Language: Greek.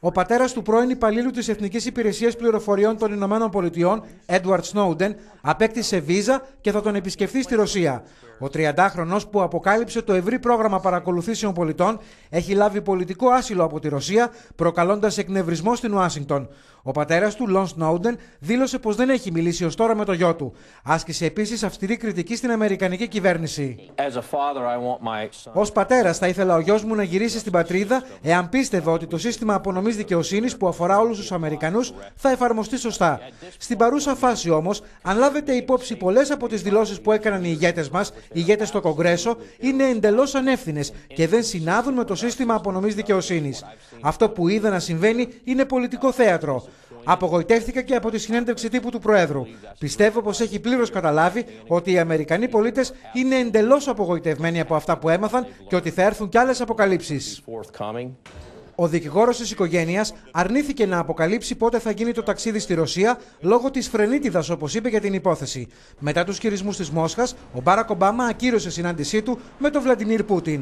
Ο πατέρας του πρώην υπαλλήλου της Εθνικής Υπηρεσίας Πληροφοριών των Ηνωμένων Πολιτειών, Edward Snowden, απέκτησε βίζα και θα τον επισκεφθεί στη Ρωσία. Ο 30χρονο που αποκάλυψε το ευρύ πρόγραμμα παρακολουθήσεων πολιτών έχει λάβει πολιτικό άσυλο από τη Ρωσία, προκαλώντας εκνευρισμό στην Ουάσιγκτον. Ο πατέρας του, Λον Σνόουντεν, δήλωσε πως δεν έχει μιλήσει ως τώρα με το γιο του. Άσκησε επίσης αυστηρή κριτική στην Αμερικανική κυβέρνηση. Ως my... πατέρας, θα ήθελα ο γιος μου να γυρίσει στην πατρίδα εάν πίστευε ότι το σύστημα απονομής δικαιοσύνης που αφορά όλους τους Αμερικανούς θα εφαρμοστεί σωστά. Στην παρούσα φάση όμως, αν λάβετε υπόψη πολλές από τις δηλώσεις που έκαναν οι ηγέτες μας, ηγέτες στο Κογκρέσο είναι εντελώς ανεύθυνες και δεν συνάδουν με το σύστημα απονομής δικαιοσύνης. Αυτό που είδα να συμβαίνει είναι πολιτικό θέατρο. Απογοητεύτηκα και από τη συνέντευξη τύπου του Προέδρου. Πιστεύω πως έχει πλήρως καταλάβει ότι οι Αμερικανοί πολίτες είναι εντελώς απογοητευμένοι από αυτά που έμαθαν και ότι θα έρθουν κι άλλες αποκαλύψεις. Ο δικηγόρος της οικογένειας αρνήθηκε να αποκαλύψει πότε θα γίνει το ταξίδι στη Ρωσία λόγω της φρενίτιδας, όπως είπε για την υπόθεση. Μετά τους χειρισμού της Μόσχας, ο Μπάρακ Ομπάμα ακύρωσε συνάντησή του με τον Βλαντιμίρ Πούτιν.